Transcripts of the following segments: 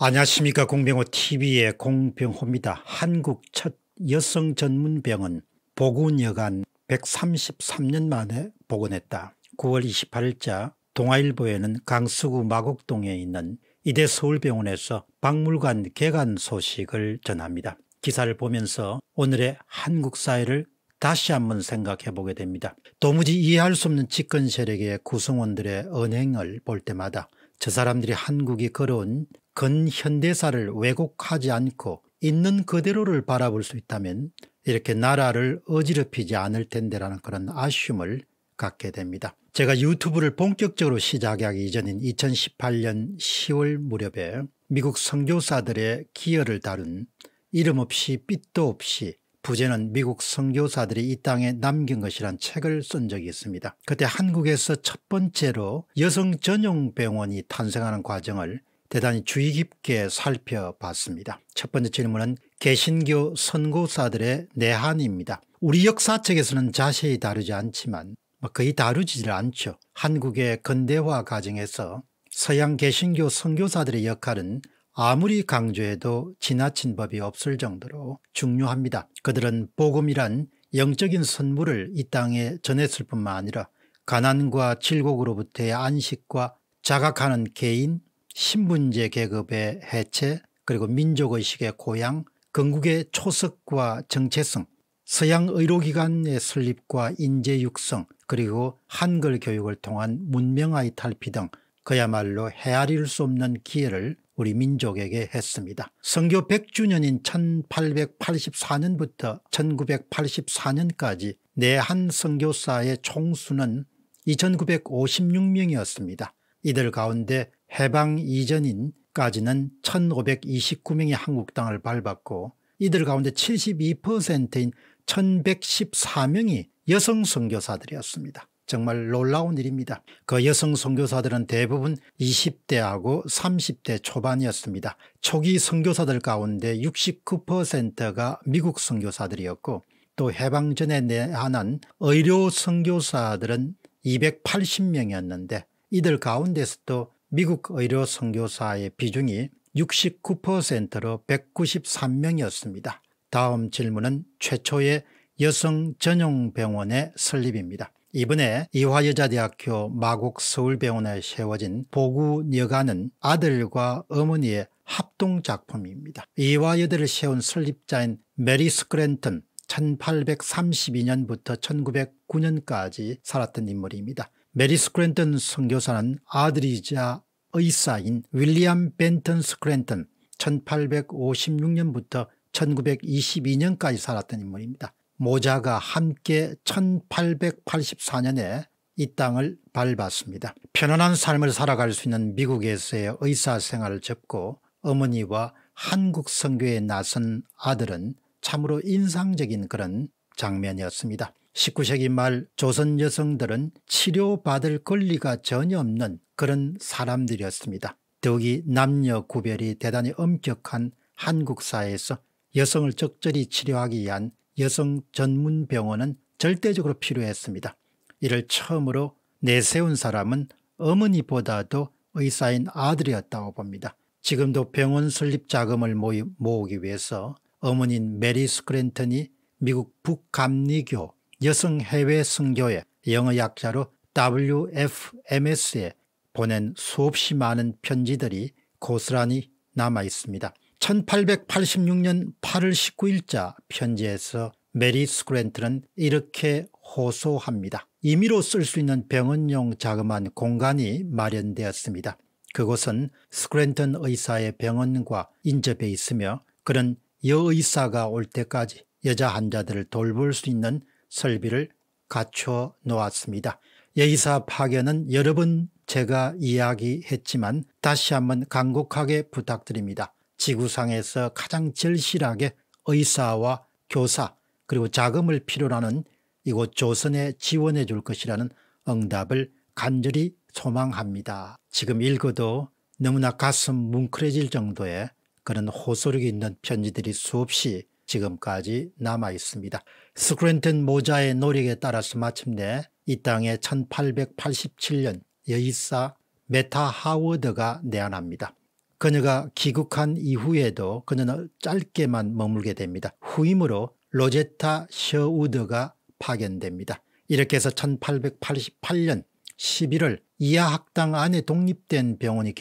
안녕하십니까 공병호 tv의 공병호입니다. 한국 첫 여성 전문 병원 보군여관 133년 만에 복원했다. 9월 28일자 동아일보에는 강서구 마곡동에 있는 이대 서울병원에서 박물관 개관 소식을 전합니다. 기사를 보면서 오늘의 한국 사회를 다시 한번 생각해 보게 됩니다. 도무지 이해할 수 없는 집권 세력의 구성원들의 언행을 볼 때마다 저 사람들이 한국이 걸어온 근현대사를 왜곡하지 않고 있는 그대로를 바라볼 수 있다면 이렇게 나라를 어지럽히지 않을 텐데라는 그런 아쉬움을 갖게 됩니다. 제가 유튜브를 본격적으로 시작하기 이전인 2018년 10월 무렵에 미국 선교사들의 기여를 다룬 이름 없이 빛도 없이 부제는 미국 선교사들이 이 땅에 남긴 것이란 책을 쓴 적이 있습니다. 그때 한국에서 첫 번째로 여성 전용 병원이 탄생하는 과정을 대단히 주의 깊게 살펴봤습니다. 첫 번째 질문은 개신교 선교사들의 내한입니다. 우리 역사책에서는 자세히 다루지 않지만 뭐 거의 다루지를 않죠. 한국의 근대화 과정에서 서양 개신교 선교사들의 역할은 아무리 강조해도 지나친 법이 없을 정도로 중요합니다. 그들은 복음이란 영적인 선물을 이 땅에 전했을 뿐만 아니라 가난과 질곡으로부터의 안식과 자각하는 개인, 신분제 계급의 해체, 그리고 민족의식의 고향, 건국의 초석과 정체성, 서양 의료기관의 설립과 인재 육성, 그리고 한글 교육을 통한 문명화의 탈피 등 그야말로 헤아릴 수 없는 기회를 우리 민족에게 했습니다. 성교 100주년인 1884년부터 1984년까지 내한 성교사의 총수는 2956명이었습니다. 이들 가운데 해방 이전인까지는 1529명이 한국당을 밟았고 이들 가운데 72%인 1114명이 여성 선교사들이었습니다. 정말 놀라운 일입니다. 그 여성 선교사들은 대부분 20대하고 30대 초반이었습니다. 초기 선교사들 가운데 69%가 미국 선교사들이었고 또 해방 전에 내한한 의료 선교사들은 280명이었는데 이들 가운데서도 미국 의료 선교사의 비중이 69%로 193명이었습니다. 다음 질문은 최초의 여성 전용 병원의 설립입니다. 이번에 이화여자대학교 마곡 서울병원에 세워진 보구여가는 아들과 어머니의 합동작품입니다. 이화여대를 세운 설립자인 메리 스크랜턴 1832년부터 1909년까지 살았던 인물입니다. 메리 스크랜턴 선교사는 아들이자 의사인 윌리엄 벤턴 스크랜턴 1856년부터 1922년까지 살았던 인물입니다. 모자가 함께 1884년에 이 땅을 밟았습니다. 편안한 삶을 살아갈 수 있는 미국에서의 의사생활을 접고 어머니와 한국 선교에 나선 아들은 참으로 인상적인 그런 장면이었습니다. 19세기 말 조선 여성들은 치료받을 권리가 전혀 없는 그런 사람들이었습니다. 더욱이 남녀 구별이 대단히 엄격한 한국 사회에서 여성을 적절히 치료하기 위한 여성 전문 병원은 절대적으로 필요했습니다. 이를 처음으로 내세운 사람은 어머니보다도 의사인 아들이었다고 봅니다. 지금도 병원 설립 자금을 모으기 위해서 어머니인 메리 스크랜턴이 미국 북감리교 여성 해외 선교회 영어약자로 WFMS에 보낸 수없이 많은 편지들이 고스란히 남아 있습니다. 1886년 8월 19일자 편지에서 메리 스크랜트는 이렇게 호소합니다. 임의로 쓸 수 있는 병원용 자그마한 공간이 마련되었습니다. 그곳은 스크랜턴 의사의 병원과 인접해 있으며 그는 여의사가 올 때까지 여자 환자들을 돌볼 수 있는 설비를 갖춰 놓았습니다. 여의사 파견은 여러 번 제가 이야기했지만 다시 한번 간곡하게 부탁드립니다. 지구상에서 가장 절실하게 의사와 교사 그리고 자금을 필요로 하는 이곳 조선에 지원해 줄 것이라는 응답을 간절히 소망합니다. 지금 읽어도 너무나 가슴 뭉클해질 정도의 그런 호소력이 있는 편지들이 수없이 지금까지 남아 있습니다. 스크랜턴 모자의 노력에 따라서 마침내 이 땅에 1887년 여의사 메타 하워드가 내한합니다. 그녀가 귀국한 이후에도 그녀는 짧게만 머물게 됩니다. 후임으로 로제타 셔우드가 파견됩니다. 이렇게 해서 1888년 11월 이하학당 안에 독립된 병원이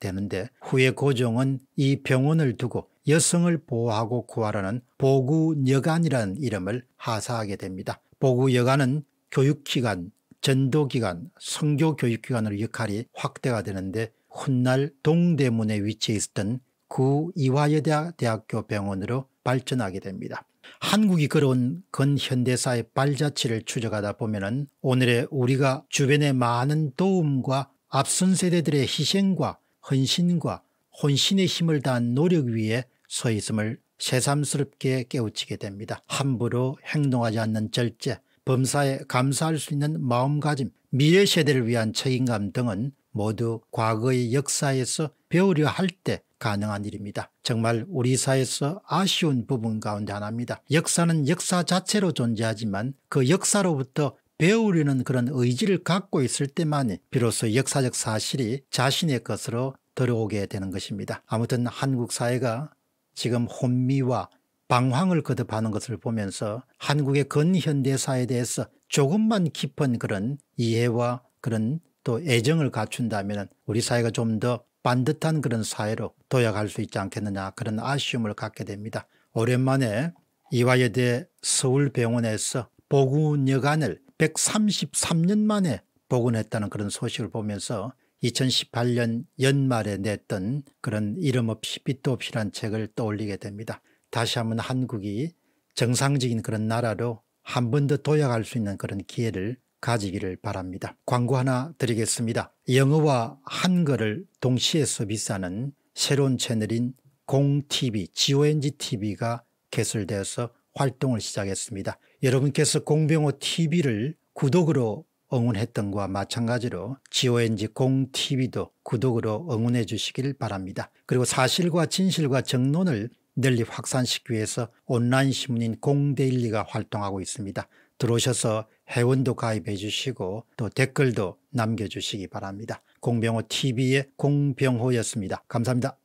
되는데 후에 고종은 이 병원을 두고 여성을 보호하고 구하라는 보구여간이라는 이름을 하사하게 됩니다. 보구여간은 교육기관, 전도기관, 성교교육기관으로 역할이 확대가 되는데 훗날 동대문에 위치해 있었던 구 이화여대학교 병원으로 발전하게 됩니다. 한국이 걸어온 근현대사의 발자취를 추적하다 보면 오늘의 우리가 주변의 많은 도움과 앞선 세대들의 희생과 헌신과 혼신의 힘을 다한 노력 위에 서 있음을 새삼스럽게 깨우치게 됩니다. 함부로 행동하지 않는 절제, 범사에 감사할 수 있는 마음가짐, 미래 세대를 위한 책임감 등은 모두 과거의 역사에서 배우려 할 때 가능한 일입니다. 정말 우리 사회에서 아쉬운 부분 가운데 하나입니다. 역사는 역사 자체로 존재하지만 그 역사로부터 배우려는 그런 의지를 갖고 있을 때만이 비로소 역사적 사실이 자신의 것으로 들어오게 되는 것입니다. 아무튼 한국 사회가 지금 혼미와 방황을 거듭하는 것을 보면서 한국의 근현대사에 대해서 조금만 깊은 그런 이해와 그런 또 애정을 갖춘다면 우리 사회가 좀 더 반듯한 그런 사회로 도약할 수 있지 않겠느냐 그런 아쉬움을 갖게 됩니다. 오랜만에 이화여대 서울병원에서 보군여관을 133년 만에 복원했다는 그런 소식을 보면서 2018년 연말에 냈던 그런 이름 없이 빛도 없이란 책을 떠올리게 됩니다. 다시 한번 한국이 정상적인 그런 나라로 한 번 더 도약할 수 있는 그런 기회를 가지기를 바랍니다. 광고 하나 드리겠습니다. 영어와 한글을 동시에 서비스하는 새로운 채널인 공TV, GONGTV가 개설되어서 활동을 시작했습니다. 여러분께서 공병호 TV를 구독으로 응원했던 것과 마찬가지로 GONG 공TV도 구독으로 응원해 주시길 바랍니다. 그리고 사실과 진실과 정론을 널리 확산시키기 위해서 온라인 신문인 공데일리가 활동하고 있습니다. 들어오셔서 회원도 가입해 주시고 또 댓글도 남겨주시기 바랍니다. 공병호 TV의 공병호였습니다. 감사합니다.